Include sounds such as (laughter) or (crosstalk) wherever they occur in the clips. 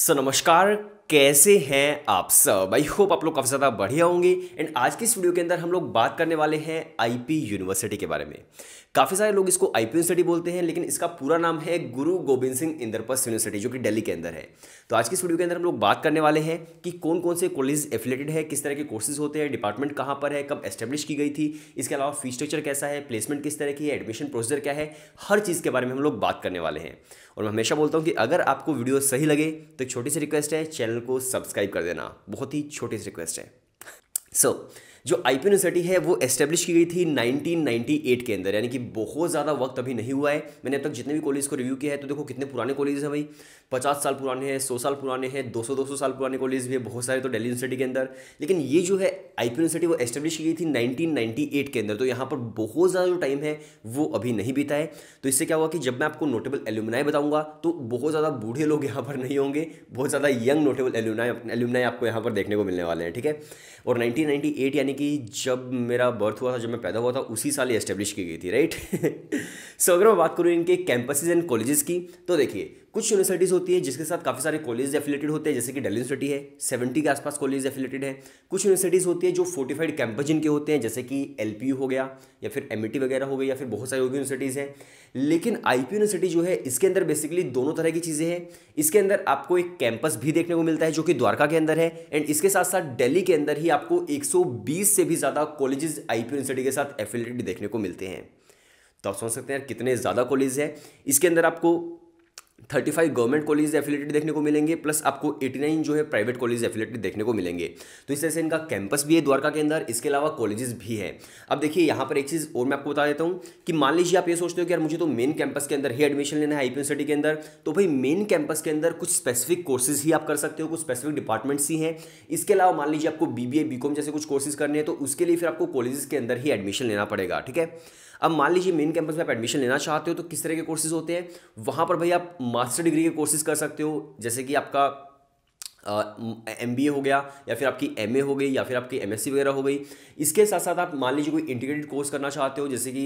सो नमस्कार कैसे हैं आप सब आई होप आप लोग काफ़ी ज़्यादा बढ़िया होंगे एंड आज की इस वीडियो के अंदर हम लोग बात करने वाले हैं आईपी यूनिवर्सिटी के बारे में काफ़ी सारे लोग इसको आईपी यूनिवर्सिटी बोलते हैं लेकिन इसका पूरा नाम है गुरु गोविंद सिंह इंद्रप्रस्थ यूनिवर्सिटी जो कि दिल्ली के अंदर है तो आज की इस वीडियो के अंदर हम लोग बात करने वाले हैं कि कौन कौन से कॉलेज एफिलेटेड है किस तरह के कोर्सेज होते हैं डिपार्टमेंट कहाँ पर है कब एस्टेब्लिश की गई थी इसके अलावा फी स्ट्रक्चर कैसा है प्लेसमेंट किस तरह की है एडमिशन प्रोसीजर क्या है हर चीज़ के बारे में हम लोग बात करने वाले हैं और मैं हमेशा बोलता हूँ कि अगर आपको वीडियो सही लगे तो छोटी सी रिक्वेस्ट है चैनल को सब्सक्राइब कर देना बहुत ही छोटी सी रिक्वेस्ट है सो (laughs) so, जो आई यूनिवर्सिटी है वो एस्टेब्लिश की गई थी 1998 के अंदर यानी कि बहुत ज़्यादा वक्त अभी नहीं हुआ है मैंने अब तक जितने भी कॉलेज को रिव्यू किया है तो देखो कितने पुराने कॉलेज हैं भाई पचास साल पुराने हैं सौ साल पुराने हैं दो सौ दो सौ साल पुराने कॉलेज भी है बहुत सारे तो डेली यूनिवर्सिटी के अंदर लेकिन ये जो है आई यूनिवर्सिटी वो एस्टेब्लिश की गई थी नाइनटीन के अंदर तो यहाँ पर बहुत ज़्यादा जो टाइम है वो अभी नहीं बीता है तो इससे क्या हुआ कि जब मैं आपको नोटेबल एल्यूमिनाई बताऊँगा तो बहुत ज़्यादा बूढ़े लोग यहाँ पर नहीं होंगे बहुत ज़्यादा यंग नोटेबल एल्यूमिनाई एल्यूमिनाई आपको यहाँ पर देखने को मिलने वाले हैं ठीक है और नाइनटीन यानी यानी कि जब मेरा बर्थ हुआ था जब मैं पैदा हुआ था उसी साल ये इस्टेब्लिश की गई थी राइट सो (laughs) अगर मैं बात करूँ इनके कैंपसेज एंड कॉलेजेस की तो देखिए कुछ यूनिवर्सिटीज़ होती हैं जिसके साथ काफ़ी सारे कॉलेज एफिलेटेड होते हैं जैसे कि डेली यूनिवर्सिटी है सेवेंटी के आसपास कॉलेज एफिलेटेड है कुछ यूनिवर्सिटीज़ होती है जो फोर्टिफाइड कैंपस जिनके होते हैं जैसे कि एल हो गया या फिर एम e वगैरह हो गई या फिर बहुत सारी यूनिवर्सिटीज़ हैं लेकिन आई यूनिवर्सिटी जो है इसके अंदर बेसिकली दोनों तरह की चीज़ें हैं इसके अंदर आपको एक कैंपस भी देखने को मिलता है जो कि द्वारका के अंदर है एंड इसके साथ साथ डेली के अंदर ही आपको एक से भी ज़्यादा कॉलेजेस आई यूनिवर्सिटी के साथ एफिलेटेड देखने को मिलते हैं तो आप समझ सकते हैं यार कितने ज़्यादा कॉलेज हैं इसके अंदर आपको thirty five government college affiliated देखने को मिलेंगे प्लस आपको एटी नाइन जो है प्राइवेट कॉलेज एफिलेटेड देखने को मिलेंगे तो इस तरह से इनका कैंपस भी है द्वारका के अंदर इसके अलावा कॉलेजेस भी है अब देखिए यहाँ पर एक चीज़ और मैं आपको बता देता हूँ कि मान लीजिए आप ये सोचते हो कि यार मुझे तो मेन कैंपस के अंदर ही एडमिशन लेना है आई यूनिवर्सिटी के अंदर तो भाई मेन कैंपस के अंदर कुछ स्पेसिफिक कोर्सेज ही आप कर सकते हो कुछ स्पेसिफिक डिपार्टमेंट्स ही हैं इसके अलावा मान लीजिए आपको बी बी जैसे कुछ कोर्सेज करने हैं तो उसके लिए फिर आपको कॉलेजेस के अंदर ही एडमिशन लेना पड़ेगा ठीक है अब मान लीजिए मेन कैंपस में आप एडमिशन लेना चाहते हो तो किस तरह के कोर्सेज होते हैं वहाँ पर भाई आप मास्टर डिग्री के कोर्सेज कर सकते हो जैसे कि आपका एम बी ए हो गया या फिर आपकी एम ए हो गई या फिर आपकी एम एस सी वगैरह हो गई इसके साथ साथ आप मान लीजिए कोई इंटीग्रेटेड कोर्स करना चाहते हो जैसे कि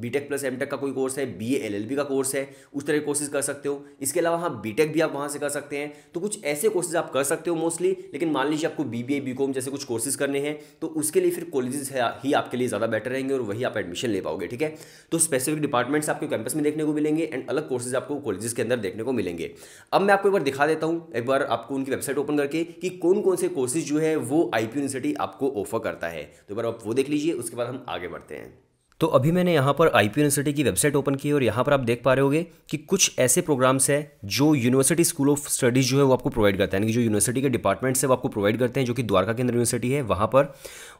B tech plus M tech का कोई कोर्स है बी एल एल बी का कोर्स है उस तरह के कोर्सेज कर सकते हो इसके अलावा हाँ बी टेक भी आप वहाँ से कर सकते हैं तो कुछ ऐसे कोर्सेज आप कर सकते हो मोस्टली लेकिन मान लीजिए आपको B B A B com जैसे कुछ कोर्सेज करने हैं तो उसके लिए फिर कॉलेजेस ही आपके लिए ज़्यादा बेटर रहेंगे और वही आप एडमिशन ले पाओगे ठीक है तो स्पेसिफिक डिपार्टमेंट्स आपके कैंपस में देखने को मिलेंगे एंड अलग कोर्सेज आपको कॉलेजेस के अंदर देखने को मिलेंगे अब मैं आपको एक बार दिखा देता हूँ एक बार आपको उनकी वेबसाइट ओपन करके कि कौन कौन से कोर्सेज जो है वो आई यूनिवर्सिटी आपको ऑफर करता है तो एक बार आप वो देख लीजिए उसके बाद हम आगे बढ़ते हैं तो अभी मैंने यहाँ पर आई यूनिवर्सिटी की वेबसाइट ओपन की है और यहाँ पर आप देख पा रहे होंगे कि कुछ ऐसे प्रोग्राम्स हैं जो यूनिवर्सिटी स्कूल ऑफ स्टडीज़ जो है वो आपको प्रोवाइड करता है यानी कि जो यूनिवर्सिटी के डिपार्टमेंट्स है वो आपको प्रोवाइड करते हैं जो कि द्वारका केंद्र यूनिवर्सिटी है वहाँ पर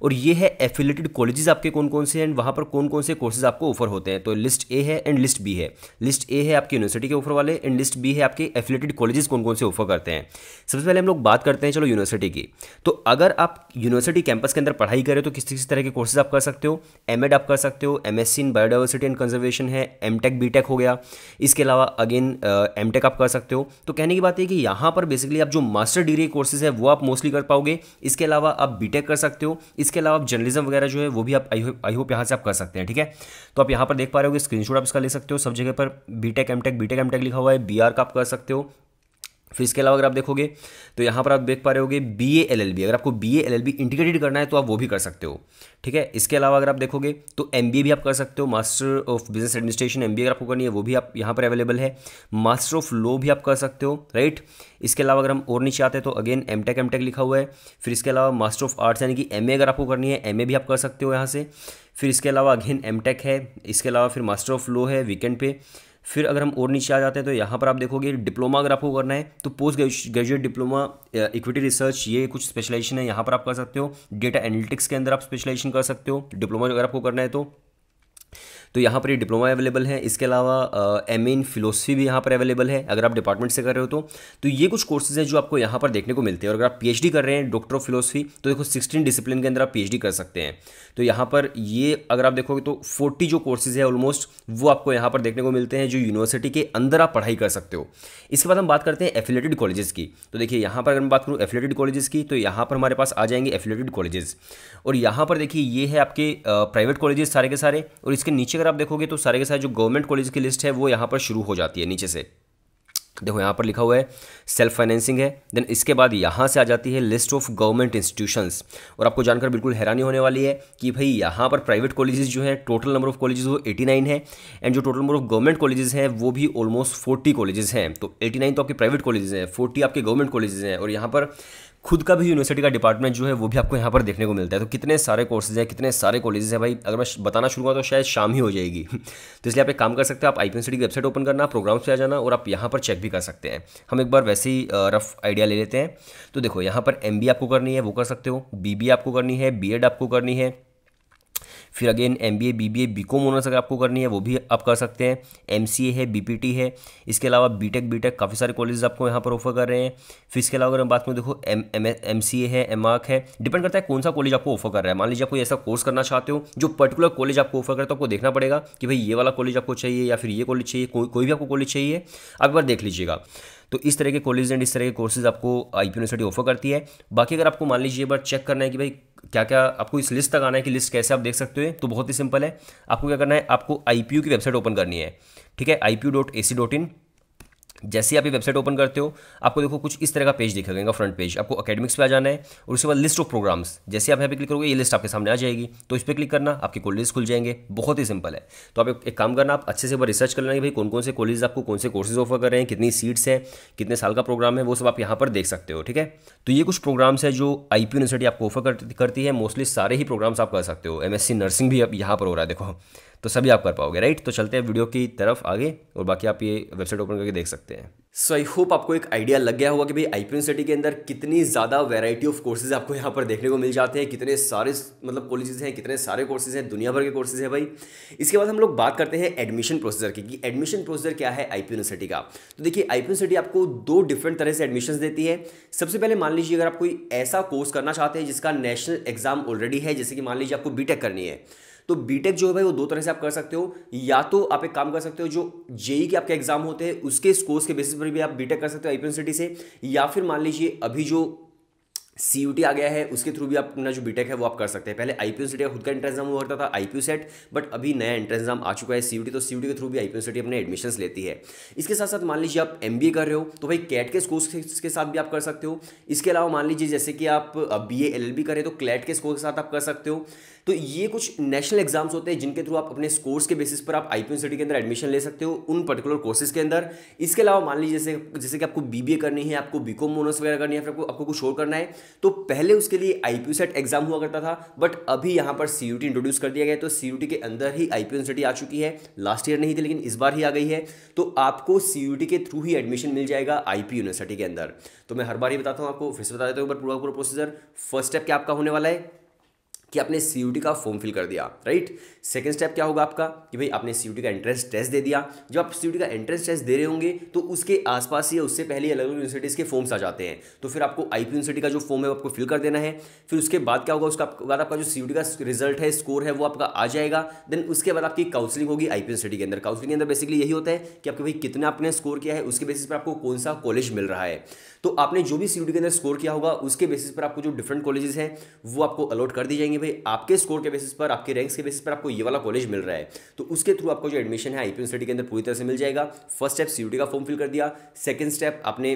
और ये है एफिलेटेड कॉलेजेस आपके कौन कौन से हैं वहाँ पर कौन कौन से कोर्सेज आपको ऑफर होते हैं तो लिस्ट ए है एंड लिस्ट बी है लिस्ट ए है आपकी यूनिवर्सिटी के ऑफर वाले एंड लिस्ट बी है आपके एफिलेटेड कॉलेजेस कौन कौन से ऑफर करते हैं सबसे पहले हम लोग बात करते हैं चलो यूनिवर्सिटी की तो अगर आप यूनिवर्सिटी कैंपस के अंदर पढ़ाई करें तो किस किस तरह के कोर्सेज आप कर सकते हो एम आप कर सकते हो हो M in biodiversity and conservation है एम टेक बी टेक हो गया इसके अलावा अगेन एम टेक आप कर सकते हो तो कहने की बात है कि यहाँ पर बेसिकली आप जो मास्टर डिग्री कोर्सेज है वो आप मोस्टली कर पाओगे इसके अलावा आप बी टेक कर सकते हो इसके अलावा आप जर्नलिज्म वगैरह जो है वो भी आप आई होप यहाँ से आप कर सकते हैं ठीक है तो आप यहाँ पर देख पा रहे हो स्क्रीनशॉट आप इसका ले सकते हो सब जगह पर B tech M tech B tech M tech लिखा हुआ है बी आर का आप कर सकते हो फिर इसके अलावा अगर आप देखोगे तो यहाँ पर आप देख पा रहे होगे B A L L B अगर आपको B A L L B integrated करना है तो आप वो भी कर सकते हो ठीक है इसके अलावा अगर आप देखोगे तो एम बी ए भी आप कर सकते हो master of business administration M B A अगर आपको करनी है वो भी आप यहाँ पर अवेलेबल है मास्टर ऑफ लॉ भी आप कर सकते हो राइट इसके अलावा अगर हम और नीचे आते हैं तो again M tech M tech लिखा हुआ है फिर इसके अलावा मास्टर ऑफ आर्ट्स यानी कि एम ए अगर आपको करनी है एम ए भी आप कर सकते हो यहाँ से फिर इसके अलावा अगेन एम टेक है इसके अलावा फिर मास्टर ऑफ लॉ है वीकेंड पे फिर अगर हम और नीचे आ जाते हैं तो यहाँ पर आप देखोगे डिप्लोमा अगर आपको करना है तो post graduate diploma equity research ये कुछ स्पेशलाइजेशन है यहाँ पर आप कर सकते हो डेटा एनालिटिक्स के अंदर आप स्पेशलाइजेशन कर सकते हो डिप्लोमा अगर आपको करना है तो तो यहाँ पर ये डिप्लोमा अवेलेबल है इसके अलावा एम इन फिलोसफी भी यहाँ पर अवेलेबल है अगर आप डिपार्टमेंट से कर रहे हो तो तो ये कुछ कोर्सेज हैं जो आपको यहाँ पर देखने को मिलते हैं और अगर आप पी कर रहे हैं डॉक्टर ऑफ फिलोसफी तो देखो सिक्सटीन डिसिप्लिन के अंदर आप पी कर सकते हैं तो यहाँ पर ये अगर आप देखोगे तो फोर्टी जो कोर्सेज है ऑलमोस्ट वो आपको यहाँ पर देखने को मिलते हैं जो यूनिवर्सिटी के अंदर आप पढ़ाई कर सकते हो इसके बाद हम बात करते हैं एफिलेटेड कॉलेजेस की तो देखिए यहाँ पर अगर मैं बात करूँ एफिलेटेड कॉलेजेस की तो यहाँ पर हमारे पास आ जाएंगे एफिलेटेड कॉलेजेस और यहाँ पर देखिए ये है आपके प्राइवेट कॉलेजेस सारे के सारे और इसके नीचे अगर आप देखोगे तो सारे के सारे जो गवर्नमेंट कॉलेज की लिस्ट है वो यहाँ पर शुरू हो जाती है नीचे से देखो यहाँ पर लिखा हुआ है सेल्फ फाइनेंसिंग है देन इसके बाद यहाँ से आ जाती है लिस्ट ऑफ गवर्नमेंट इंस्टीट्यूशंस और आपको जानकर बिल्कुल हैरानी होने वाली है कि भाई यहाँ पर प्राइवेट कॉलेजेस जो है टोटल नंबर ऑफ कॉलेजेस वो 89 है एंड जो total number of government colleges हैं वो भी ऑलमोस्ट 40 कॉलेजेस हैं तो 89 तो आपके प्राइवेट कॉलेजेस हैं 40 आपके गवर्नमेंट कॉलेजेस हैं और यहाँ पर खुद का भी यूनिवर्सिटी का डिपार्टमेंट जो है वो भी आपको यहाँ पर देखने को मिलता है तो कितने सारे कोर्सेज हैं कितने सारे कॉलेजेस हैं भाई अगर मैं बताना शुरू करूँ तो शायद शाम ही हो जाएगी (laughs) तो इसलिए आप एक काम कर सकते हैं आप आई की वेबसाइट ओपन करना प्रोग्राम्स पे आ जाना और आप यहाँ पर चेक भी कर सकते हैं हम एक बार वैसे ही रफ आइडिया ले लेते हैं तो देखो यहाँ पर एम आपको करनी है वो कर सकते हो बी आपको करनी है बी आपको करनी है फिर again M B A B B A B com honours अगर आपको करनी है वो भी आप कर सकते हैं एम सी ए है बी पी टी है इसके अलावा बी टेक बी टेक काफ़ी सारे कॉलेज आपको यहाँ पर ऑफर कर रहे हैं फिर इसके अलावा अगर हम बात करूँ देखो M M M C A है एम आर्क है डिपेंड करता है कौन सा कॉलेज आपको ऑफर कर रहा है मान लीजिए आप कोई ऐसा कोर्स करना चाहते हो जो पर्टिकुलर कॉलेज आपको ऑफर करता है तो आपको देखना पड़ेगा कि भाई ये वाला कॉलेज आपको चाहिए या फिर ये कॉलेज चाहिए कोई कोई भी आपको कॉलेज चाहिए आप एक बार देख लीजिएगा तो इस तरह के कॉलेज एंड इस तरह के कोर्सेज आपको आई यूनिवर्सिटी ऑफर करती है बाकी अगर आपको मान लीजिए एक बार चेक करना है कि भाई क्या क्या आपको इस लिस्ट तक आना है कि लिस्ट कैसे आप देख सकते हो तो बहुत ही सिंपल है आपको क्या करना है आपको आई की वेबसाइट ओपन करनी है ठीक है आई जैसे आप ये वेबसाइट ओपन करते हो आपको देखो कुछ इस तरह का पेज दिखेगा फ्रंट पेज आपको अकेडमिक्स पे आ जाना है और उसके बाद लिस्ट ऑफ प्रोग्राम्स जैसे आप यहाँ पे क्लिक करोगे ये लिस्ट आपके सामने आ जाएगी तो इस पर क्लिक करना आपके कॉलेज खुल जाएंगे बहुत ही सिंपल है तो आप एक काम करना आप अच्छे से बार रिसर्च कर लेंगे भाई कौन कौन से कॉलेज आपको कौन से कोर्सेज ऑफर कर रहे हैं कितनी सीट्स हैं कितने साल का प्रोग्राम है वो सब आप यहाँ पर देख सकते हो ठीक है तो ये कुछ प्रोग्राम्स है जो आई यूनिवर्सिटी आपको ऑफर करती है मोस्टली सारे ही प्रोग्राम्स आप कर सकते हो एम नर्सिंग भी अब यहाँ पर हो रहा है देखो तो सभी आप कर पाओगे राइट तो चलते हैं वीडियो की तरफ आगे और बाकी आप ये वेबसाइट ओपन करके देख सकते हैं सो आई होप आपको एक आइडिया लग गया होगा कि भाई आई यूनिवर्सिटी के अंदर कितनी ज़्यादा वैरायटी ऑफ कोर्सेज आपको यहाँ पर देखने को मिल जाते हैं कितने सारे मतलब कॉलेजेस हैं कितने सारे कोर्सेज हैं दुनिया भर के कोर्सेज हैं भाई इसके बाद हम लोग बात करते हैं एडमिशन प्रोसीजर की कि एडमिशन प्रोसीजर क्या है आई यूनिवर्सिटी का तो देखिए आई यूनिवर्सिटी आपको दो डिफरेंट तरह से एडमिशन देती है सबसे पहले मान लीजिए अगर आप कोई ऐसा कोर्स करना चाहते हैं जिसका नेशनल एग्जाम ऑलरेडी है जैसे कि मान लीजिए आपको बीटेक करनी है तो बीटेक जो है भाई वो दो तरह से आप कर सकते हो या तो आप एक काम कर सकते हो जो जेई के आपके एग्जाम होते हैं उसके स्कोर्स के बेसिस पर भी आप बीटेक कर सकते हो आईपीएन सिटी से या फिर मान लीजिए अभी जो सी यू टी आ गया है उसके थ्रू भी आप अपना जो बीटेक है वो आप कर सकते हैं पहले आई पी सिटी का खुद का एंट्रेंस एग्जाम हुआ करता था आई पी सेट बट अभी नया एंट्रेंस एग्जाम आ चुका है सी तो सी के थ्रू भी आई पी सिटी अपने एडमिशन लेती है इसके साथ साथ मान लीजिए आप एम कर रहे हो तो भाई कैट के स्कोर्स के साथ भी आप कर सकते हो इसके अलावा मान लीजिए जैसे कि आप बी एल एल करें तो क्लैट के स्कोर के साथ आप कर सकते हो तो ये कुछ नेशनल एग्जाम्स होते हैं जिनके थ्रू आप अपने स्कोर्स के बेसिस पर आप आई पी सिटी के अंदर एडमिशन ले सकते हो उन पर्टिकुलर कोर्सेज के अंदर इसके अलावा मान लीजिए जैसे जैसे कि आपको बी करनी है आपको बी कॉम वगैरह करनी है फिर आपको आपको कुछ और करना है तो पहले उसके लिए आई सेट एग्जाम हुआ करता था बट अभी यहां पर सीयूटी इंट्रोड्यूस कर दिया गया तो सीयूटी के अंदर ही आई पी आ चुकी है लास्ट ईयर नहीं थी लेकिन इस बार ही आ गई है तो आपको सीयूटी के थ्रू ही एडमिशन मिल जाएगा आईपी यूनिवर्सिटी के अंदर तो मैं हर बार ही बताता हूँ आपको फिर से बता देता हूँ पूरा पूरा प्रोसीजर फर्स्ट स्टेप क्या आपका होने वाला है कि आपने सी का फॉर्म फिल कर दिया राइट सेकेंड स्टेप क्या होगा आपका कि भाई आपने सी का एंट्रेंस टेस्ट दे दिया जब आप सी का एंट्रेंस टेस्ट दे रहे होंगे तो उसके आसपास या उससे पहले अलग अलग यूनिवर्सिटीज़ के फॉर्म्स आ जाते हैं तो फिर आपको आई यूनिवर्सिटी का जो फॉर्म है आपको फिल कर देना है फिर उसके बाद क्या होगा उसका बाद आपका जो सी का रिजल्ट है स्कोर है वो आपका आ जाएगा देन उसके बाद आपकी काउंसिलिंग होगी आई यूनिवर्सिटी के अंदर काउंसलिंग के अंदर बेसिकली यही होता है कि आपके भाई कितना आपने स्कोर किया है उसके बेसिस पर आपको कौन सा कॉलेज मिल रहा है तो आपने जो भी सी के अंदर स्कोर किया होगा उसके बेसिस पर आपको जो डिफरेंट कॉलेजेस हैं वो आपको अलॉट कर दी जाएंगे भाई आपके स्कोर के बेसिस पर आपके रैंक्स के बेसिस पर आपको ये वाला कॉलेज मिल रहा है तो उसके थ्रू आपको जो एडमिशन है आई यूनिवर्सिटी के अंदर पूरी तरह से मिल जाएगा फर्स्ट स्टेप सी का फॉर्म फिल कर दिया सेकेंड स्टेप आपने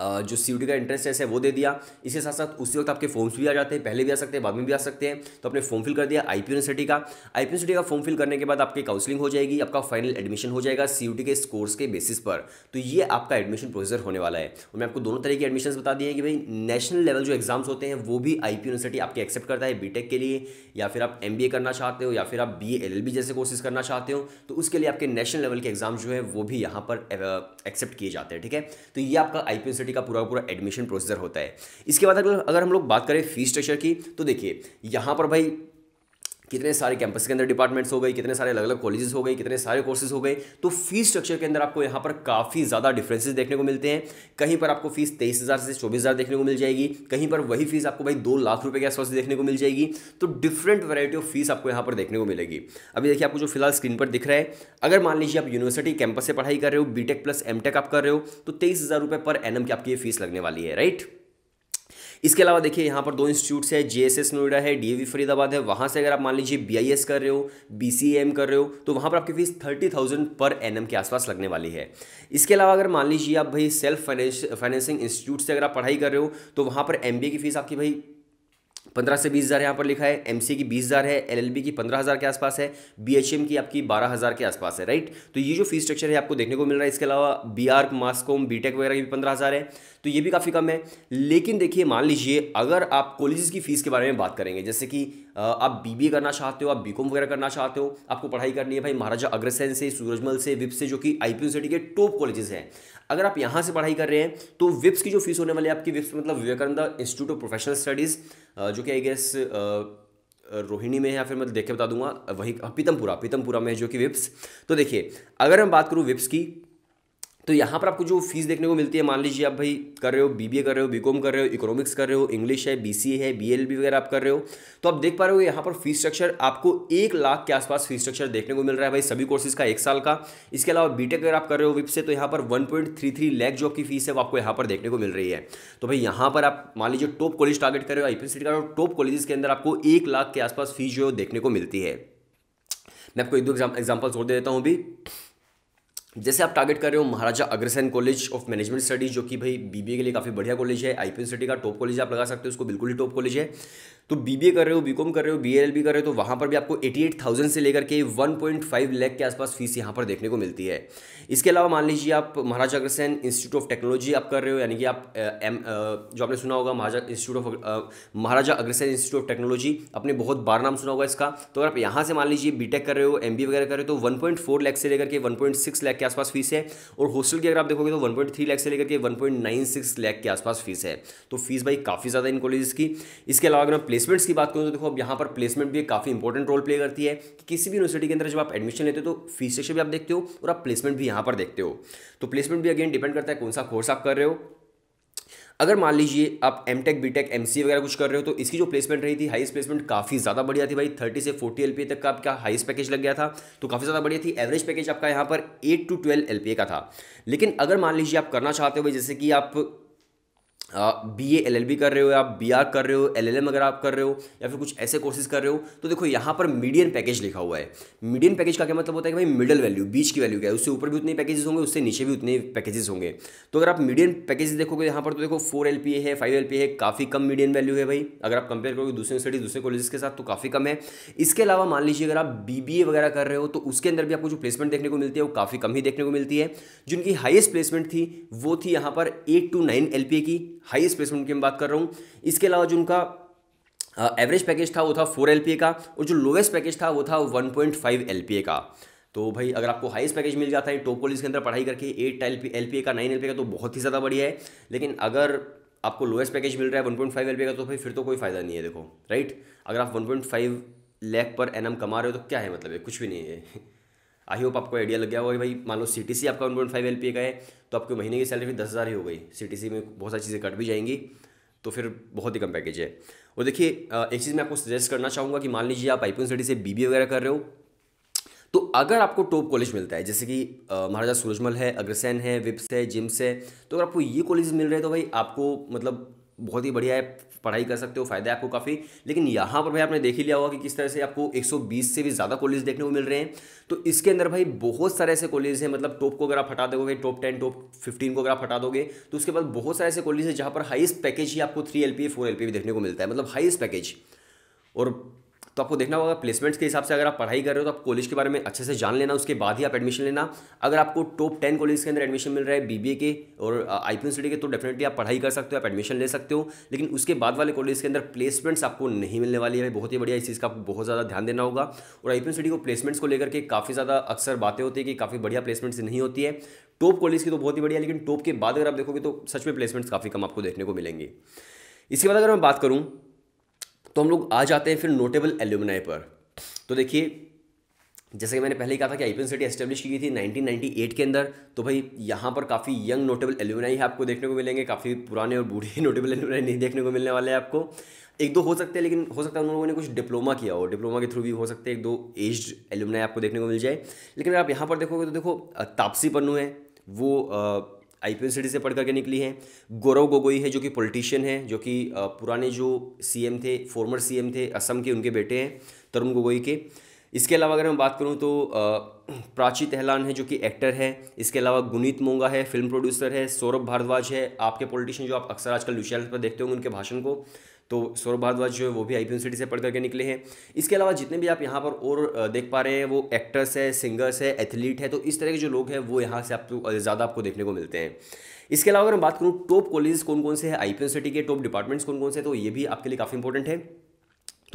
जो सी का इंटरेस्ट है वो दे दिया इसके साथ साथ उसी वक्त आपके फॉर्म्स भी आ जाते हैं पहले भी आ सकते हैं बाद में भी आ सकते हैं तो आपने फॉर्म फिल कर दिया आई यूनिवर्सिटी का आई यूनिवर्सिटी का फॉर्म फिल करने के बाद आपकी काउंसलिंग हो जाएगी आपका फाइनल एडमिशन हो जाएगा सी के स्कोर्स के बेसिस पर तो ये आपका एडमिशन प्रोसीजर होने वाला है और मैं आपको दोनों तरह के एडमिशन बता दिए कि भाई नेशनल लेवल जो एग्जाम्स होते हैं वो भी आई यूनिवर्सिटी आपके एक्सेप्ट करता है बीटेक के लिए या फिर आप एम करना चाहते हो या फिर आप बी एल जैसे कोर्सेज करना चाहते हो तो उसके लिए आपके नेशनल लेवल के एग्जाम जो है वो भी यहाँ पर एक्सेप्ट किए जाते हैं ठीक है तो ये आपका आई यूनिवर्सिटी यूनिवर्सिटी का पूरा पूरा एडमिशन प्रोसीजर होता है इसके बाद अगर हम लोग बात करें फीस स्ट्रक्चर की तो देखिए यहाँ पर भाई कितने सारे कैंपस के अंदर डिपार्टमेंट्स हो गए कितने सारे अलग अलग कॉलेजेस हो गए कितने सारे कोर्सेज हो गए तो फीस स्ट्रक्चर के अंदर आपको यहाँ पर काफ़ी ज़्यादा डिफरेंसेस देखने को मिलते हैं कहीं पर आपको फीस तेईस हज़ार से चौबीस हज़ार देखने को मिल जाएगी कहीं पर वही फीस आपको भाई दो लाख रुपये के आसपास देखने को मिल जाएगी तो डिफरेंट वैरायटी ऑफ फीस आपको यहाँ पर देखने को मिलेगी अभी देखिए आपको जो फिलहाल स्क्रीन पर दिख रहा है अगर मान लीजिए आप यूनिवर्सिटी कैंपस से पढ़ाई कर रहे हो बी प्लस एम आप कर रहे हो तो तेईस हज़ार रुपये पर एन की आपकी ये फीस लगने वाली है राइट इसके अलावा देखिए यहाँ पर दो इंस्टीट्यूट्स है जेएसएस नोएडा है डीएवी फरीदाबाद है वहाँ से अगर आप मान लीजिए बीआईएस कर रहे हो बीसीएम कर रहे हो तो वहाँ पर आपकी fees thirty thousand per annum के आसपास लगने वाली है इसके अलावा अगर मान लीजिए आप भाई सेल्फ फाइनेंस फाइनेंसिंग इंस्टीट्यूट से अगर आप पढ़ाई कर रहे हो तो वहाँ पर एम की फीस आपकी भाई पंद्रह से बीस हज़ार यहाँ पर लिखा है एमसी की बीस हज़ार है एल की पंद्रह हज़ार के आसपास है बी की आपकी बारह हज़ार के आसपास है राइट तो ये जो फीस स्ट्रक्चर है आपको देखने को मिल रहा है इसके अलावा बी आर मास्कॉम बीटेक वगैरह की भी पंद्रह हज़ार है तो ये भी काफ़ी कम है लेकिन देखिए मान लीजिए अगर आप कॉलेजेस की फ़ीस के बारे में बात करेंगे जैसे कि आप बीबीए करना चाहते हो आप बीकॉम वगैरह करना चाहते हो आपको पढ़ाई करनी है भाई महाराजा अग्रसेन से सूरजमल से विप्स से जो कि आई सिटी के टॉप कॉलेजेस हैं अगर आप यहाँ से पढ़ाई कर रहे हैं तो विप्स की जो फीस होने वाली है आपकी विप्स मतलब Vivekananda institute of professional studies जो कि आई गेस रोहिणी में है या फिर मैं देख के बता दूंगा वही पीतमपुरा पीतमपुरा में है जो कि विप्स तो देखिए अगर मैं बात करूँ विप्स की तो यहाँ पर आपको जो फीस देखने को मिलती है मान लीजिए आप भाई कर रहे हो बीबीए कर रहे हो बीकॉम कर रहे हो इकोनॉमिक्स कर रहे हो इंग्लिश है बीसीए है बीएलबी वगैरह आप कर रहे हो तो आप देख पा रहे हो यहाँ पर फीस स्ट्रक्चर आपको एक लाख के आसपास फीस स्ट्रक्चर देखने को मिल रहा है भाई सभी कोर्सेज का एक साल का इसके अलावा बीटेक अगर आप कर रहे हो विप से तो यहाँ पर वन पॉइंट थ्री थ्री जो आपकी फीस है वो आपको यहाँ पर देखने को मिल रही है तो भाई यहाँ पर आप मान लीजिए टॉप कॉलेज टारगेट कर रहे हो आई सिटी का टॉप कॉलेज के अंदर आपको एक लाख के आसपास फीस जो है देखने को मिलती है मैं आपको एक दो एग्जाम्पल्स और दे देता हूँ अभी जैसे आप टारगेट कर रहे हो Maharaja Agrasen college of management studies जो कि भाई बीबीए के लिए काफ़ी बढ़िया कॉलेज है आई सिटी का टॉप कॉलेज आप लगा सकते हो उसको बिल्कुल ही टॉप कॉलेज है तो बीबीए कर रहे हो बीकॉम कर रहे हो बीएलएलबी कर रहे हो तो वहाँ पर भी आपको 88,000 से लेकर के 1.5 लाख के आसपास फीस यहाँ पर देखने को मिलती है इसके अलावा मान लीजिए आप Maharaja Agrasen institute of technology आप कर रहे हो यानी कि आप एम जो आपने सुना होगा Maharaja institute of Maharaja Agrasen institute of technology आपने बहुत बार नाम सुना होगा इसका तो अगर आप यहाँ से मान लीजिए बी कर रहे हो एम वगैरह कर रहे हो तो वन लाख से लेकर के वन लाख के आसपास फीस है और हॉस्टल की अगर आप देखोगे तो वन पॉइंट थ्री लैख से लेकर के one point nine six lakh के आसपास फीस है तो फीस भाई काफ़ी ज़्यादा इन कॉलेजेस की इसके अलावा अगर मैं प्लेसमेंट्स की बात करूँ तो देखो अब यहाँ पर प्लेसमेंट भी काफ़ी इंपॉर्टेंट रोल प्ले करती है कि किसी भी यूनिवर्सिटी के अंदर जब आप एडमिशन लेते हो तो फीस सेक्शन भी आप देखते हो और आप प्लेसमेंट भी यहाँ पर देखते हो तो प्लेसमेंट भी अगेन डिपेंड करता है कौन सा कोर्स आप कर रहे हो अगर मान लीजिए आप M tech B tech M C वगैरह कुछ कर रहे हो तो इसकी जो प्लेसमेंट रही थी हाइस्ट प्लेसमेंट काफ़ी ज़्यादा बढ़िया थी भाई थर्टी से फोर्टी एल तक का आपका हाइस्ट पैकेज लग गया था तो काफ़ी ज़्यादा बढ़िया थी एवरेज पैकेज आपका यहाँ पर एट टू ट्वेल्व एल का था लेकिन अगर मान लीजिए आप करना चाहते हो जैसे कि आप बी ए एल कर रहे हो या बी आर कर रहे हो एल एल एम अगर आप कर रहे हो या फिर कुछ ऐसे कोर्सेज कर रहे हो तो देखो यहाँ पर मीडियन पैकेज लिखा हुआ है मीडियन पैकेज का क्या मतलब होता है कि भाई मिडिल वैल्यू बीच की वैल्यू क्या है उससे ऊपर भी उतने पैकेजेस होंगे उससे नीचे भी उतने पैकेजेस होंगे तो अगर आप मीडियन पैकेज देखोगे यहाँ पर तो देखो फोर एल है फाइव एल है काफ़ी कम मीडियन वैल्यू है भाई अगर आप कंपेयर करोगे दूसरे स्टडी दूसरे कॉलेज के साथ तो काफ़ी कम है इसके अलावा मान लीजिए अगर आप बी वगैरह कर रहे हो तो उसके अंदर भी आपको जो प्लेसमेंट देखने को मिलती है वो काफ़ी कम ही देखने को मिलती है जिनकी हाइस्ट प्लेसमेंट थी वो थी यहाँ पर एट टू नाइन एल की हाईएस्ट प्लेसमेंट की मैं बात कर रहा हूँ इसके अलावा जो उनका एवरेज uh, पैकेज था वो था फोर एल का और जो लोएस्ट पैकेज था वो था वन पॉइंट फाइव एल का तो भाई अगर आपको हाईएस्ट पैकेज मिल जाता है टॉप कॉलेज के अंदर पढ़ाई करके एट एल पी का नाइन एल का तो बहुत ही ज़्यादा बढ़िया है लेकिन अगर आपको लोएस्ट पैकेज मिल रहा है वन पॉइंट फाइव एल का तो भाई फिर तो कोई फ़ायदा नहीं है देखो राइट अगर आप वन पॉइंट फाइव लैख पर एन कमा रहे हो तो क्या है मतलब है कुछ भी नहीं है आई होप आपको आइडिया लग गया होगा भाई मान लो सी टी सी आपका one point five L P का है तो आपके महीने की सैलरी दस हज़ार ही हो गई सी टी सी में बहुत सारी चीज़ें कट भी जाएंगी तो फिर बहुत ही कम पैकेज है और देखिए एक चीज़ मैं आपको सजेस्ट करना चाहूँगा कि मान लीजिए आप आई पी से बी बी वगैरह कर रहे हो तो अगर आपको टॉप कॉलेज मिलता है जैसे कि महाराजा सूरजमल है अग्रसेन है विप्स है जिम्स है तो अगर आपको ये कॉलेज मिल रहे हैं तो भाई आपको मतलब बहुत ही बढ़िया है पढ़ाई कर सकते हो फायदा है आपको काफ़ी लेकिन यहाँ पर भाई आपने देख ही लिया होगा कि किस तरह से आपको 120 से भी ज़्यादा कॉलेज देखने को मिल रहे हैं तो इसके अंदर भाई बहुत सारे ऐसे कॉलेज हैं मतलब टॉप को अगर आप हटा दोगे टॉप टेन टॉप फिफ्टीन को अगर आप हटा दोगे तो उसके बाद बहुत सारे ऐसे कॉलेज हैं जहाँ पर हाइस्ट पैकेज ही आपको three L P four L P देखने को मिलता है मतलब हाइस्ट पैकेज और तो आपको देखना होगा प्लेसमेंट्स के हिसाब से अगर आप पढ़ाई कर रहे हो तो आप कॉलेज के बारे में अच्छे से जान लेना उसके बाद ही आप एडमिशन लेना अगर आपको टॉप टेन कॉलेज के अंदर एडमिशन मिल रहा है बीबीए के और आई uh, पी के तो डेफिनेटली आप पढ़ाई कर सकते हो आप एडमिशन ले सकते हो लेकिन उसके बाद वाले कॉलेज के अंदर प्लेसमेंट्स आपको नहीं मिलने वाली है बहुत ही बढ़िया इस चीज़ का आपको बहुत ज़्यादा ध्यान देना होगा और आई पी को प्लेसमेंट्स को लेकर के काफ़ी ज़्यादा अक्सर बातें होती है कि काफ़ी बढ़िया प्लेसमेंट्स नहीं होती है टॉप कॉलेज की तो बहुत ही बढ़िया लेकिन टॉप के बाद अगर आप देखोगे तो सच में प्लेसमेंट्स काफ़ी कम आपको देखने को मिलेंगे इसके बाद अगर मैं बात करूँ तो हम लोग आ जाते हैं फिर नोटेबल एल्यूमिनाई पर तो देखिए जैसे कि मैंने पहले ही कहा था कि आईपीएन सिटी एस्टेब्लिश की गई थी 1998 के अंदर तो भाई यहाँ पर काफ़ी यंग नोटेबल एल्यूमिनाई आपको देखने को मिलेंगे काफ़ी पुराने और बूढ़े नोटेबल (laughs) एल्यूमिनाई नहीं देखने को मिलने वाले हैं आपको एक दो हो सकते हैं लेकिन हो सकता है उन लोगों ने कुछ डिप्लोमा किया हो डिप्लोमा के थ्रू भी हो सकते हैं एक दो एज्ड एल्यूमिनाई आपको देखने को मिल जाए लेकिन अगर आप यहाँ पर देखोगे तो देखो तापसी पन्नू है वो आईपीएस सिटी से पढ़ करके निकली हैं गौरव गोगोई है जो कि पॉलिटिशियन है जो कि पुराने जो सीएम थे फॉर्मर सीएम थे असम के उनके बेटे हैं तरुण गोगोई के इसके अलावा अगर मैं बात करूँ तो प्राची तहलान है जो कि एक्टर है इसके अलावा गुनीत मोंगा है फिल्म प्रोड्यूसर है सौरभ भारद्वाज है आपके पॉलिटिशियन जो आप अक्सर आजकल न्यूज चैनल पर देखते होंगे उनके भाषण को तो सौरभ भारद्वाज जो है वो भी आई सिटी से पढ़ करके निकले हैं इसके अलावा जितने भी आप यहाँ पर और देख पा रहे हैं वो एक्टर्स है सिंगर्स है एथलीट है तो इस तरह के जो लोग हैं वो यहाँ से आपको ज़्यादा आपको देखने को मिलते हैं इसके अलावा अगर मैं बात करूँ टॉप कॉलेज कौन कौन से हैं आई सिटी के टॉप डिपार्टमेंट्स कौन कौन से तो ये भी आपके लिए काफ़ी इंपॉर्टेंट है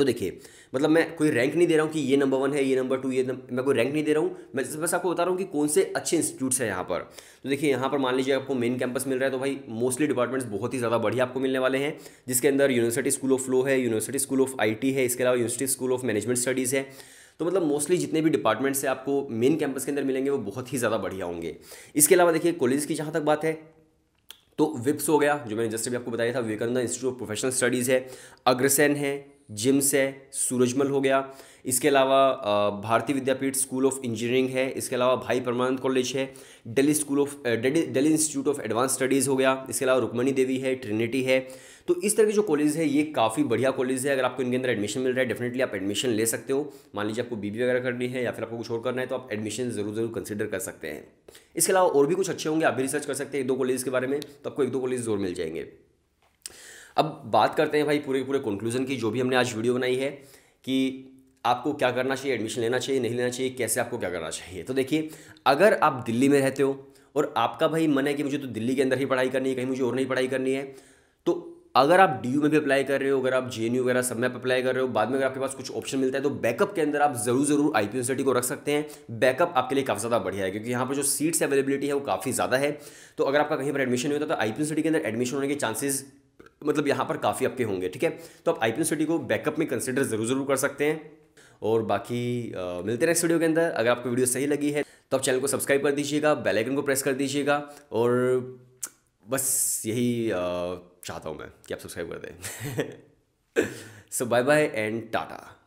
तो देखिए मतलब मैं कोई रैंक नहीं दे रहा हूँ कि ये नंबर वन है ये नंबर टू ये नंबर, मैं कोई रैंक नहीं दे रहा हूँ मैं बस आपको बता रहा हूँ कि कौन से अच्छे इंस्टीट्यूट्स हैं यहाँ पर तो देखिए यहाँ पर मान लीजिए आपको मेन कैंपस मिल रहा है तो भाई मोस्टली डिपार्टमेंट्स बहुत ही ज़्यादा बढ़िया आपको मिलने वाले हैं जिसके अंदर यूनिवर्सिटी स्कूल ऑफ फ्लो है यूनिवर्सिटी स्कूल ऑफ आई है इसके अलावा university school of management studies है तो मतलब मोस्टली जितने भी डिपार्टमेंट्स हैं आपको मेन कैंपस के अंदर मिलेंगे वो बहुत ही ज़्यादा बढ़िया होंगे इसके अलावा देखिए कॉलेज की जहाँ तक बात है तो विप्स हो गया जो मैंने जस्ट भी आपको बताया था Vivekananda institute of professional studies है अग्रसेन है जिम्स है सूरजमल हो गया इसके अलावा भारतीय विद्यापीठ स्कूल ऑफ इंजीनियरिंग है इसके अलावा भाई परमानंद कॉलेज है Delhi school of Delhi institute of advance studies हो गया इसके अलावा रुक्मणी देवी है ट्रिनिटी है तो इस तरह के जो कॉलेज है ये काफ़ी बढ़िया कॉलेज है अगर आपको इनके अंदर एडमिशन मिल रहा है डेफिनेटली आप एडमिशन ले सकते हो मान लीजिए आपको बीबी वगैरह करनी है या फिर आपको कुछ और करना है तो आप एडमिशन ज़रूर ज़रूर कंसिडर कर सकते हैं इसके अलावा और भी कुछ अच्छे होंगे आप भी रिसर्च कर सकते हैं एक दो कॉलेज के बारे में तो आपको एक दो कॉलेज ज़रूर मिल जाएंगे अब बात करते हैं भाई पूरे पूरे कंक्लूजन की जो भी हमने आज वीडियो बनाई है कि आपको क्या करना चाहिए एडमिशन लेना चाहिए नहीं लेना चाहिए कैसे आपको क्या करना चाहिए तो देखिए अगर आप दिल्ली में रहते हो और आपका भाई मन है कि मुझे तो दिल्ली के अंदर ही पढ़ाई करनी है कहीं मुझे और नहीं पढ़ाई करनी है तो अगर आप डी में भी अप्लाई कर रहे हो अगर आप जे वगैरह सब में अप्लाई कर रहे हो बाद में अगर आपके पास कुछ ऑप्शन मिलता है तो बैकअप के अंदर आप जरूर जरूर आई पी को रख सकते हैं बैकअप आपके लिए काफ़ी ज़्यादा बढ़िया है क्योंकि यहाँ पर जो सीट्स अवेलेबिलिटी है वो काफ़ी ज़्यादा है तो अगर आपका कहीं पर एडमिशन नहीं होता तो आई के अंदर एडमिशन होने के चांसेज मतलब यहाँ पर काफ़ी आपके होंगे ठीक है तो आप आई पी को बैकअप में कंसिडर ज़रूर ज़रूर कर सकते हैं और बाकी आ, मिलते नेक्स्ट वीडियो के अंदर अगर आपको वीडियो सही लगी है तो आप चैनल को सब्सक्राइब कर दीजिएगा बेल आइकन को प्रेस कर दीजिएगा और बस यही आ, चाहता हूँ मैं कि आप सब्सक्राइब कर दें so bye bye and Tata